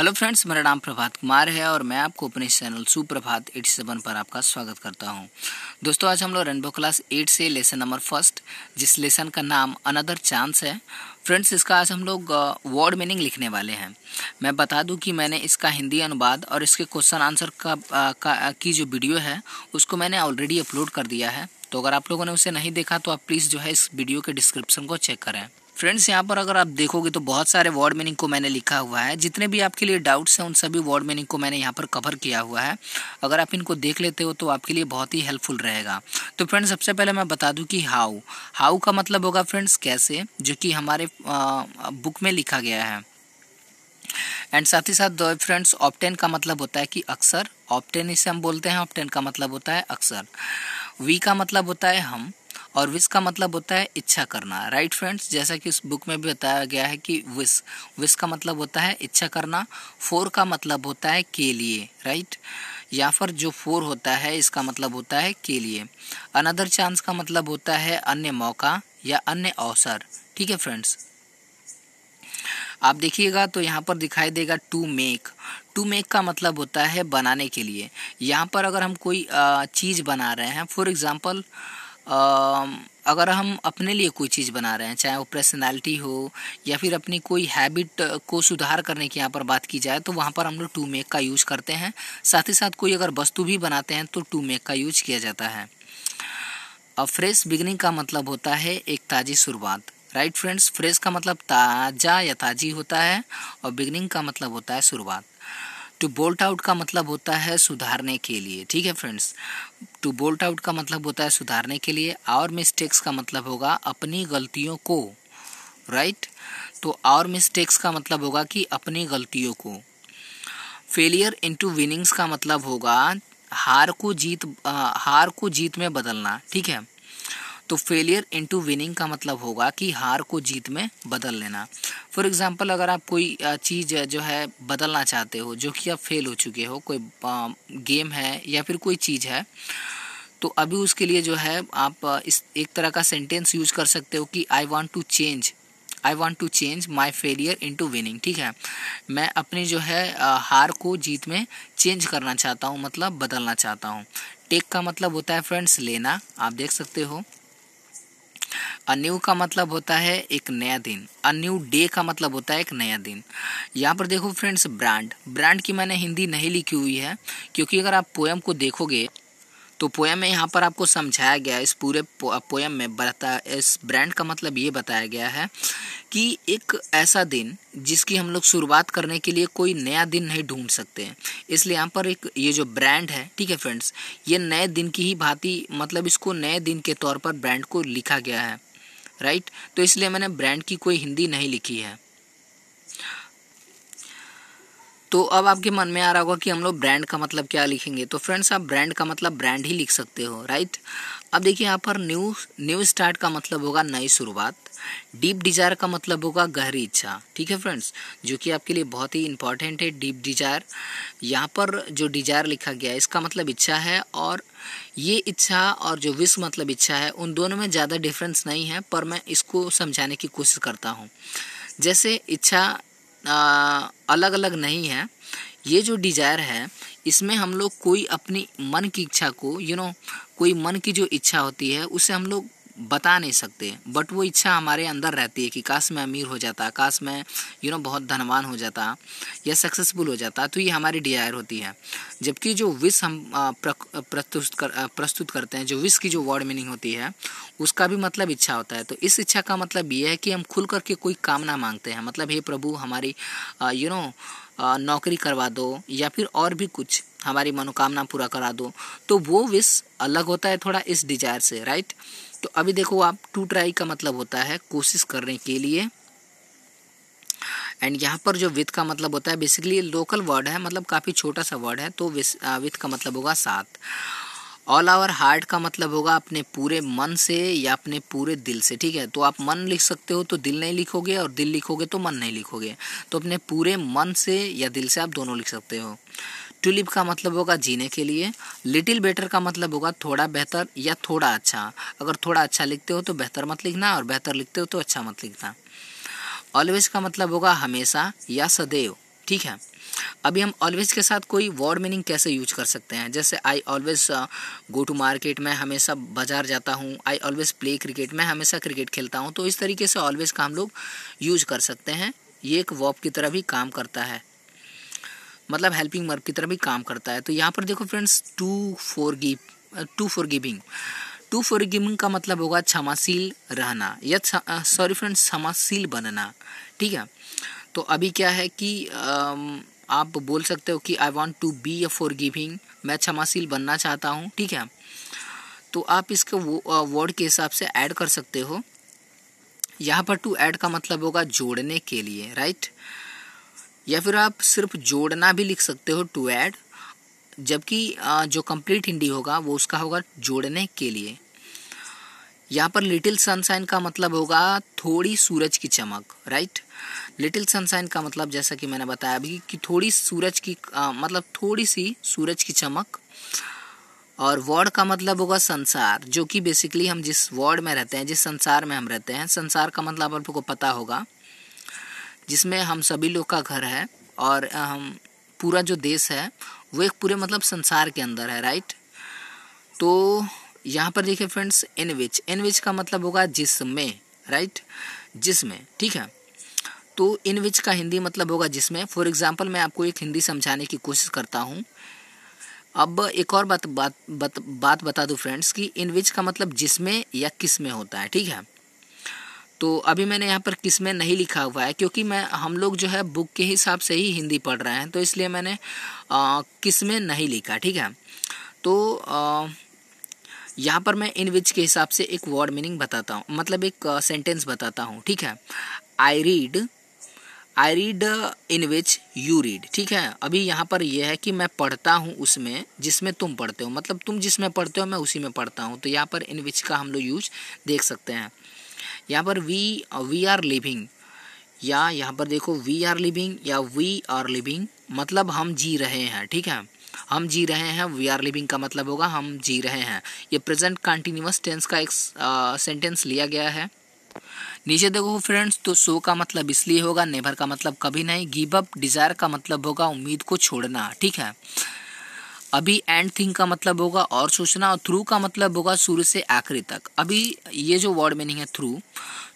Hello friends मेरा नाम प्रभात कुमार है और मैं आपको अपने चैनल सुप्रभात एट सेवन पर आपका स्वागत करता हूं दोस्तों आज हम लोग रेनबो क्लास एट से लेसन नंबर फर्स्ट जिस लेसन का नाम अनदर चांस है फ्रेंड्स इसका आज हम लोग वर्ड मीनिंग लिखने वाले हैं मैं बता दूं कि मैंने इसका हिंदी अनुवाद और इसके क्वेश्चन आंसर का, का की जो वीडियो है उसको मैंने ऑलरेडी अपलोड कर दिया है तो अगर आप लोगों ने उसे नहीं देखा तो आप प्लीज़ जो है इस वीडियो के डिस्क्रिप्शन को चेक करें फ्रेंड्स यहाँ पर अगर आप देखोगे तो बहुत सारे वर्ड मीनिंग को मैंने लिखा हुआ है जितने भी आपके लिए डाउट्स हैं उन सभी वर्ड मीनिंग को मैंने यहाँ पर कवर किया हुआ है अगर आप इनको देख लेते हो तो आपके लिए बहुत ही हेल्पफुल रहेगा तो फ्रेंड्स सबसे पहले मैं बता दूँ कि हाउ हाउ का मतलब होगा फ्रेंड्स कैसे जो कि हमारे बुक में लिखा गया है एंड साथ ही साथ फ्रेंड्स ऑप्टेन का मतलब होता है कि अक्सर ऑप्टेन इसे हम बोलते हैं ऑप्टेन का मतलब होता है अक्सर वी का मतलब होता है हम और विश का मतलब होता है इच्छा करना राइट फ्रेंड्स जैसा कि उस बुक में भी बताया गया है कि विश विश का मतलब होता है इच्छा करना फोर का मतलब होता है के लिए राइट या फिर जो फोर होता है इसका मतलब होता है के लिए अनदर चांस का मतलब होता है अन्य मौका या अन्य अवसर ठीक है फ्रेंड्स आप देखिएगा तो यहाँ पर दिखाई देगा टू मेक टू मेक का मतलब होता है बनाने के लिए यहाँ पर अगर हम कोई चीज़ बना रहे हैं फॉर एग्ज़ाम्पल अगर हम अपने लिए कोई चीज़ बना रहे हैं चाहे वो पर्सनैलिटी हो या फिर अपनी कोई हैबिट को सुधार करने की यहाँ पर बात की जाए तो वहाँ पर हम लोग टू मेक का यूज़ करते हैं साथ ही साथ कोई अगर वस्तु भी बनाते हैं तो टू मेक का यूज किया जाता है अब फ्रेश बिगनिंग का मतलब होता है एक ताज़ी शुरुआत राइट फ्रेंड्स फ्रेश का मतलब ताज़ा या ताज़ी होता है और बिगनिंग का मतलब होता है शुरुआत टू बोल्ट आउट का मतलब होता है सुधारने के लिए ठीक है फ्रेंड्स टू बोल्ट आउट का मतलब होता है सुधारने के लिए और मिस्टेक्स का मतलब होगा अपनी गलतियों को राइट तो और मिस्टेक्स का मतलब होगा कि अपनी गलतियों को फेलियर टू विनिंग्स का मतलब होगा हार को जीत आ, हार को जीत में बदलना ठीक है तो फेलियर इनटू विनिंग का मतलब होगा कि हार को जीत में बदल लेना फॉर एग्ज़ाम्पल अगर आप कोई चीज़ जो है बदलना चाहते हो जो कि आप फेल हो चुके हो कोई गेम है या फिर कोई चीज़ है तो अभी उसके लिए जो है आप इस एक तरह का सेंटेंस यूज कर सकते हो कि I want to change I want to change my failure into winning ठीक है मैं अपनी जो है हार को जीत में चेंज करना चाहता हूँ मतलब बदलना चाहता हूँ टेक का मतलब होता है फ्रेंड्स लेना आप देख सकते हो अन्यू का मतलब होता है एक नया दिन अन्यू डे का मतलब होता है एक नया दिन यहाँ पर देखो फ्रेंड्स ब्रांड ब्रांड की मैंने हिंदी नहीं लिखी हुई है क्योंकि अगर आप पोएम को देखोगे तो पोएम में यहाँ पर आपको समझाया गया इस पूरे पोएम में बता इस ब्रांड का मतलब ये बताया गया है कि एक ऐसा दिन जिसकी हम लोग शुरुआत करने के लिए कोई नया दिन नहीं ढूंढ सकते हैं इसलिए यहाँ पर एक ये जो ब्रांड है ठीक है फ्रेंड्स ये नए दिन की ही भांति मतलब इसको नए दिन के तौर पर ब्रांड को लिखा गया है राइट तो इसलिए मैंने ब्रांड की कोई हिंदी नहीं लिखी है तो अब आपके मन में आ रहा होगा कि हम लोग ब्रांड का मतलब क्या लिखेंगे तो फ्रेंड्स आप ब्रांड का मतलब ब्रांड ही लिख सकते हो राइट अब देखिए यहाँ पर न्यू न्यू स्टार्ट का मतलब होगा नई शुरुआत डीप डिजायर का मतलब होगा गहरी इच्छा ठीक है फ्रेंड्स जो कि आपके लिए बहुत ही इंपॉर्टेंट है डीप डिजायर यहाँ पर जो डिजायर लिखा गया है इसका मतलब इच्छा है और ये इच्छा और जो विश्व मतलब इच्छा है उन दोनों में ज़्यादा डिफरेंस नहीं है पर मैं इसको समझाने की कोशिश करता हूँ जैसे इच्छा अलग अलग नहीं है ये जो डिज़ायर है इसमें हम लोग कोई अपनी मन की इच्छा को यू you नो know, कोई मन की जो इच्छा होती है उसे हम लोग बता नहीं सकते बट वो इच्छा हमारे अंदर रहती है कि काश मैं अमीर हो जाता काश मैं यू नो बहुत धनवान हो जाता या सक्सेसफुल हो जाता तो ये हमारी डिजायर होती है जबकि जो विश हम प्रस्तुत कर प्रस्तुत करते हैं जो विश की जो वर्ड मीनिंग होती है उसका भी मतलब इच्छा होता है तो इस इच्छा का मतलब ये है कि हम खुल करके कोई कामना मांगते हैं मतलब हे प्रभु हमारी यू नो नौकरी करवा दो या फिर और भी कुछ हमारी मनोकामना पूरा करा दो तो वो विश अलग होता है थोड़ा इस डिजायर से राइट तो अभी देखो आप टू ट्राई का मतलब होता है कोशिश करने के लिए एंड यहाँ पर जो विथ का मतलब होता है बेसिकली लोकल वर्ड है मतलब काफ़ी छोटा सा वर्ड है तो विथ का मतलब होगा साथ ऑल आवर हार्ट का मतलब होगा अपने पूरे मन से या अपने पूरे दिल से ठीक है तो आप मन लिख सकते हो तो दिल नहीं लिखोगे और दिल लिखोगे तो मन नहीं लिखोगे तो अपने पूरे मन से या दिल से आप दोनों लिख सकते हो टूलिप का मतलब होगा जीने के लिए लिटिल बेटर का मतलब होगा थोड़ा बेहतर या थोड़ा अच्छा अगर थोड़ा अच्छा लिखते हो तो बेहतर मत लिखना और बेहतर लिखते हो तो अच्छा मत लिखना ऑलवेज का मतलब होगा हमेशा या सदैव ठीक है अभी हम ऑलवेज के साथ कोई वर्ड मीनिंग कैसे यूज कर सकते हैं जैसे I always go to market मैं हमेशा बाजार जाता हूँ आई ऑलवेज प्ले क्रिकेट मैं हमेशा क्रिकेट खेलता हूँ तो इस तरीके से ऑलवेज का हम लोग यूज कर सकते हैं ये एक वॉप की तरह भी काम करता है मतलब हेल्पिंग वर्ब की तरह भी काम करता है तो यहाँ पर देखो friends to forgive to forgiving to forgiving का मतलब होगा क्षमाशील रहना या सॉरी फ्रेंड्स uh, क्षमाशील बनना ठीक है तो अभी क्या है कि um, आप बोल सकते हो कि I want to be a forgiving मैं क्षमाशील बनना चाहता हूँ ठीक है तो आप इसके वर्ड uh, के हिसाब से ऐड कर सकते हो यहाँ पर टू ऐड का मतलब होगा जोड़ने के लिए राइट right? या फिर आप सिर्फ जोड़ना भी लिख सकते हो टू ऐड जबकि जो कंप्लीट हिंदी होगा वो उसका होगा जोड़ने के लिए यहाँ पर लिटिल सनसाइन का मतलब होगा थोड़ी सूरज की चमक राइट लिटिल सनसाइन का मतलब जैसा कि मैंने बताया अभी कि थोड़ी सूरज की आ, मतलब थोड़ी सी सूरज की चमक और वर्ड का मतलब होगा संसार जो कि बेसिकली हम जिस वर्ड में रहते हैं जिस संसार में हम रहते हैं संसार का मतलब आपको पता होगा जिसमें हम सभी लोग का घर है और हम पूरा जो देश है वो एक पूरे मतलब संसार के अंदर है राइट तो यहाँ पर देखिए फ्रेंड्स इन विच इन विच का मतलब होगा जिसमें राइट जिसमें ठीक है तो इन विच का हिंदी मतलब होगा जिसमें फॉर एग्जाम्पल मैं आपको एक हिंदी समझाने की कोशिश करता हूँ अब एक और बात बात बात, बात बता दूँ फ्रेंड्स कि इन विच का मतलब जिसमें या किस में होता है ठीक है तो अभी मैंने यहाँ पर किस में नहीं लिखा हुआ है क्योंकि मैं हम लोग जो है बुक के हिसाब से ही हिंदी पढ़ रहे हैं तो इसलिए मैंने आ, किस में नहीं लिखा ठीक है तो आ, यहाँ पर मैं इन विच के हिसाब से एक वर्ड मीनिंग बताता हूँ मतलब एक सेंटेंस बताता हूँ ठीक है I read I read in which you read ठीक है अभी यहाँ पर यह है कि मैं पढ़ता हूँ उसमें जिसमें तुम पढ़ते हो मतलब तुम जिसमें पढ़ते हो मैं उसी में पढ़ता हूँ तो यहाँ पर इन विच का हम लोग यूज देख सकते हैं यहाँ पर वी वी आर लिविंग या यहाँ पर देखो वी आर लिविंग या वी आर लिविंग मतलब हम जी रहे हैं ठीक है हम जी रहे हैं वी आर लिविंग का मतलब होगा हम जी रहे हैं ये प्रेजेंट कंटिन्यूस टेंस का एक सेंटेंस uh, लिया गया है नीचे देखो फ्रेंड्स तो सो का मतलब इसलिए होगा नेभर का मतलब कभी नहीं गिव अप डिज़ायर का मतलब होगा उम्मीद को छोड़ना ठीक है अभी एंड थिंग का मतलब होगा और सोचना और थ्रू का मतलब होगा सूर्य से आखिरी तक अभी ये जो वर्ड मीनिंग है थ्रू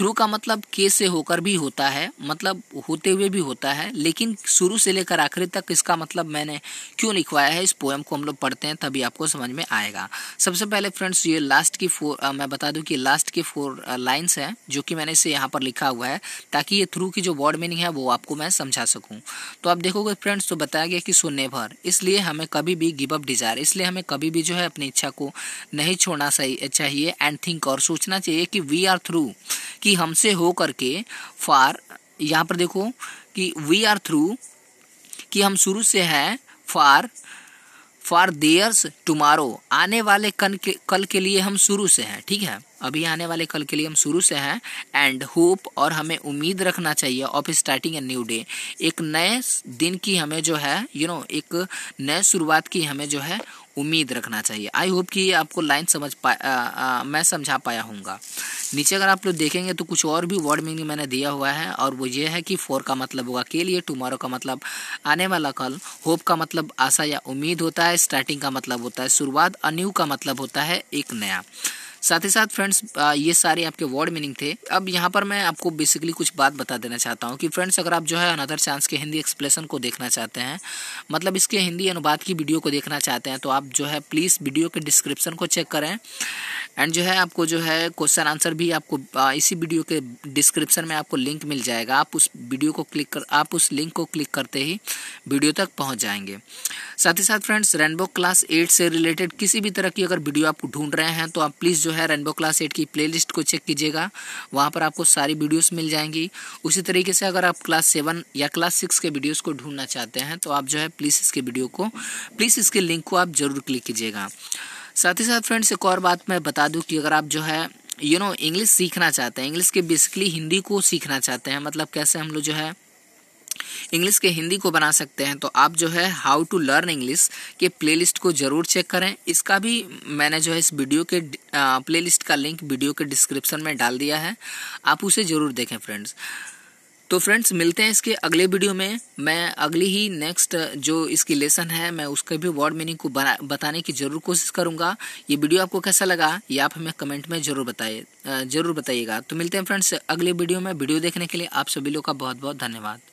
थ्रू का मतलब के से होकर भी होता है मतलब होते हुए भी होता है लेकिन शुरू से लेकर आखिरी तक इसका मतलब मैंने क्यों लिखवाया है इस पोएम को हम लोग पढ़ते हैं तभी आपको समझ में आएगा सबसे पहले फ्रेंड्स ये लास्ट की फोर आ, मैं बता दूं कि लास्ट के फोर लाइन्स हैं जो कि मैंने इसे यहाँ पर लिखा हुआ है ताकि ये थ्रू की जो वर्ड मीनिंग है वो आपको मैं समझा सकूँ तो आप देखोगे फ्रेंड्स तो बताया गया कि सुनने भर इसलिए हमें कभी भी गिव अप डिज़ायर इसलिए हमें कभी भी जो है अपनी इच्छा को नहीं छोड़ना चाहिए एंड थिंक और सोचना चाहिए कि वी आर थ्रू कि कि हमसे हो करके फार यहाँ पर देखो कि वी आर थ्रू कि हम शुरू से हैं फार फॉर देयर्स टुमारो आने वाले कन के कल के लिए हम शुरू से हैं ठीक है अभी आने वाले कल के लिए हम शुरू से हैं एंड होप और हमें उम्मीद रखना चाहिए of starting a new day एक नए दिन की हमें जो है यू you नो know, एक नए शुरुआत की हमें जो है उम्मीद रखना चाहिए आई होप कि ये आपको लाइन समझ पा आ, आ, मैं समझा पाया हूँगा नीचे अगर आप लोग देखेंगे तो कुछ और भी वर्ड मीनिंग मैंने दिया हुआ है और वो ये है कि फोर का मतलब होगा के लिए टुमारो का मतलब आने वाला कल होप का मतलब आशा या उम्मीद होता है स्टार्टिंग का मतलब होता है शुरुआत अन्यू का मतलब होता है एक नया साथ ही साथ फ्रेंड्स ये सारे आपके वर्ड मीनिंग थे अब यहाँ पर मैं आपको बेसिकली कुछ बात बता देना चाहता हूँ कि फ्रेंड्स अगर आप जो है अनदर चांस के हिंदी एक्सप्रेशन को देखना चाहते हैं मतलब इसके हिंदी अनुवाद की वीडियो को देखना चाहते हैं तो आप जो है प्लीज़ वीडियो के डिस्क्रिप्सन को चेक करें एंड जो है आपको जो है क्वेश्चन आंसर भी आपको इसी वीडियो के डिस्क्रिप्शन में आपको लिंक मिल जाएगा आप उस वीडियो को क्लिक कर आप उस लिंक को क्लिक करते ही वीडियो तक पहुँच जाएंगे साथ ही साथ फ्रेंड्स रेनबो क्लास एट से रिलेटेड किसी भी तरह की अगर वीडियो आप ढूंढ रहे हैं तो आप प्लीज़ जो है रेनबो क्लास एट की प्ले को चेक कीजिएगा वहाँ पर आपको सारी वीडियोज़ मिल जाएंगी उसी तरीके से अगर आप क्लास सेवन या क्लास सिक्स के वीडियोज़ को ढूंढना चाहते हैं तो आप जो है प्लीज़ इसके वीडियो को प्लीज़ इसके लिंक को आप ज़रूर क्लिक कीजिएगा साथ ही साथ फ्रेंड्स एक और बात मैं बता दूं कि अगर आप जो है यू नो इंग्लिश सीखना चाहते हैं इंग्लिश के बेसिकली हिंदी को सीखना चाहते हैं मतलब कैसे हम लोग जो है इंग्लिश के हिंदी को बना सकते हैं तो आप जो है हाउ टू लर्न इंग्लिश के प्लेलिस्ट को ज़रूर चेक करें इसका भी मैंने जो है इस वीडियो के प्लेलिस्ट का लिंक वीडियो के डिस्क्रिप्शन में डाल दिया है आप उसे ज़रूर देखें फ्रेंड्स तो फ्रेंड्स मिलते हैं इसके अगले वीडियो में मैं अगली ही नेक्स्ट जो इसकी लेसन है मैं उसके भी वर्ड मीनिंग को बताने की ज़रूर कोशिश करूंगा ये वीडियो आपको कैसा लगा ये आप हमें कमेंट में ज़रूर बताइए ज़रूर बताइएगा तो मिलते हैं फ्रेंड्स अगले वीडियो में वीडियो देखने के लिए आप सभी लोग का बहुत बहुत धन्यवाद